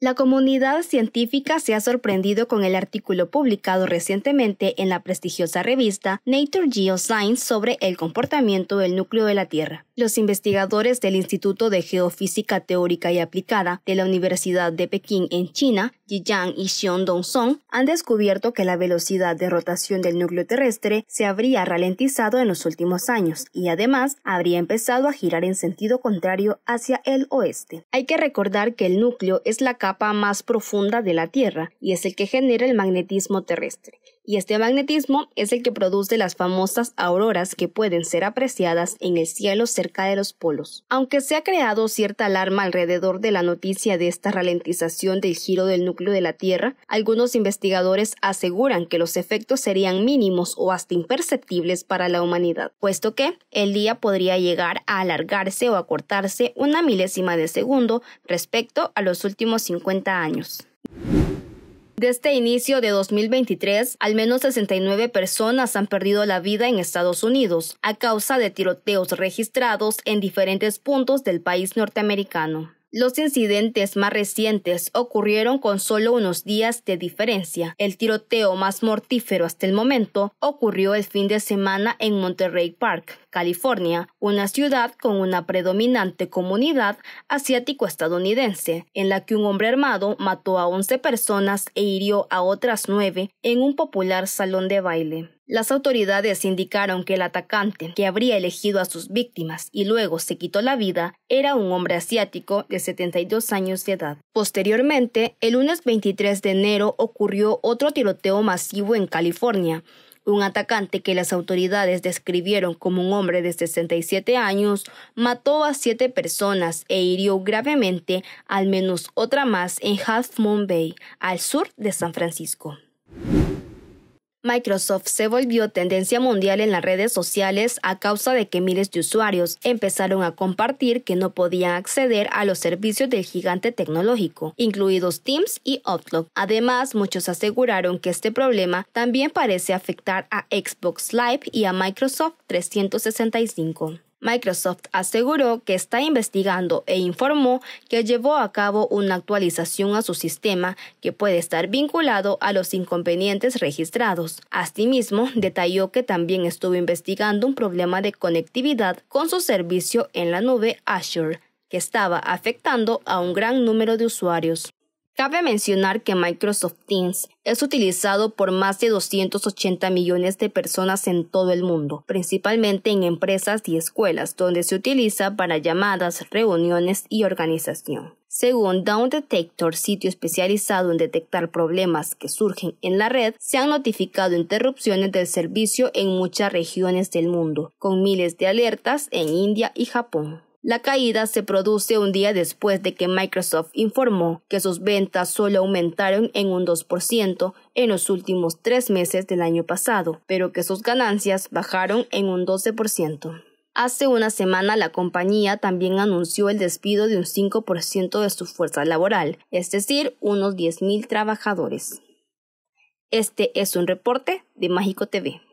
La comunidad científica se ha sorprendido con el artículo publicado recientemente en la prestigiosa revista Nature Geoscience sobre el comportamiento del núcleo de la Tierra. Los investigadores del Instituto de Geofísica Teórica y Aplicada de la Universidad de Pekín en China, Jiang y Xion Dongsong, han descubierto que la velocidad de rotación del núcleo terrestre se habría ralentizado en los últimos años y además habría empezado a girar en sentido contrario hacia el oeste. Hay que recordar que el núcleo es la capa más profunda de la Tierra y es el que genera el magnetismo terrestre y este magnetismo es el que produce las famosas auroras que pueden ser apreciadas en el cielo cerca de los polos. Aunque se ha creado cierta alarma alrededor de la noticia de esta ralentización del giro del núcleo de la Tierra, algunos investigadores aseguran que los efectos serían mínimos o hasta imperceptibles para la humanidad, puesto que el día podría llegar a alargarse o acortarse una milésima de segundo respecto a los últimos 50 años. Desde este inicio de 2023, al menos 69 personas han perdido la vida en Estados Unidos a causa de tiroteos registrados en diferentes puntos del país norteamericano. Los incidentes más recientes ocurrieron con solo unos días de diferencia. El tiroteo más mortífero hasta el momento ocurrió el fin de semana en Monterrey Park, California, una ciudad con una predominante comunidad asiático-estadounidense, en la que un hombre armado mató a once personas e hirió a otras nueve en un popular salón de baile. Las autoridades indicaron que el atacante, que habría elegido a sus víctimas y luego se quitó la vida, era un hombre asiático de 72 años de edad. Posteriormente, el lunes 23 de enero ocurrió otro tiroteo masivo en California. Un atacante que las autoridades describieron como un hombre de 67 años mató a siete personas e hirió gravemente al menos otra más en Half Moon Bay, al sur de San Francisco. Microsoft se volvió tendencia mundial en las redes sociales a causa de que miles de usuarios empezaron a compartir que no podían acceder a los servicios del gigante tecnológico, incluidos Teams y Outlook. Además, muchos aseguraron que este problema también parece afectar a Xbox Live y a Microsoft 365. Microsoft aseguró que está investigando e informó que llevó a cabo una actualización a su sistema que puede estar vinculado a los inconvenientes registrados. Asimismo, detalló que también estuvo investigando un problema de conectividad con su servicio en la nube Azure, que estaba afectando a un gran número de usuarios. Cabe mencionar que Microsoft Teams es utilizado por más de 280 millones de personas en todo el mundo, principalmente en empresas y escuelas, donde se utiliza para llamadas, reuniones y organización. Según Down Detector, sitio especializado en detectar problemas que surgen en la red, se han notificado interrupciones del servicio en muchas regiones del mundo, con miles de alertas en India y Japón. La caída se produce un día después de que Microsoft informó que sus ventas solo aumentaron en un 2% en los últimos tres meses del año pasado, pero que sus ganancias bajaron en un 12%. Hace una semana la compañía también anunció el despido de un 5% de su fuerza laboral, es decir, unos 10.000 trabajadores. Este es un reporte de Mágico TV.